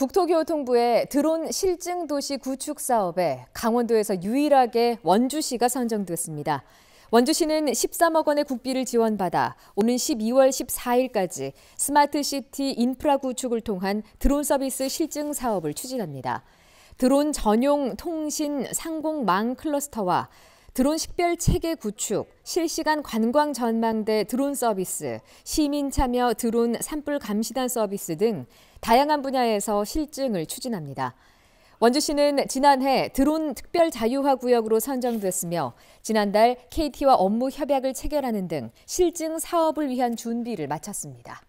국토교통부의 드론 실증 도시 구축 사업에 강원도에서 유일하게 원주시가 선정됐습니다. 원주시는 13억 원의 국비를 지원받아 오는 12월 14일까지 스마트시티 인프라 구축을 통한 드론 서비스 실증 사업을 추진합니다. 드론 전용 통신 상공망 클러스터와 드론 식별 체계 구축, 실시간 관광 전망대 드론 서비스, 시민 참여 드론 산불 감시단 서비스 등 다양한 분야에서 실증을 추진합니다. 원주시는 지난해 드론 특별 자유화 구역으로 선정됐으며 지난달 KT와 업무 협약을 체결하는 등 실증 사업을 위한 준비를 마쳤습니다.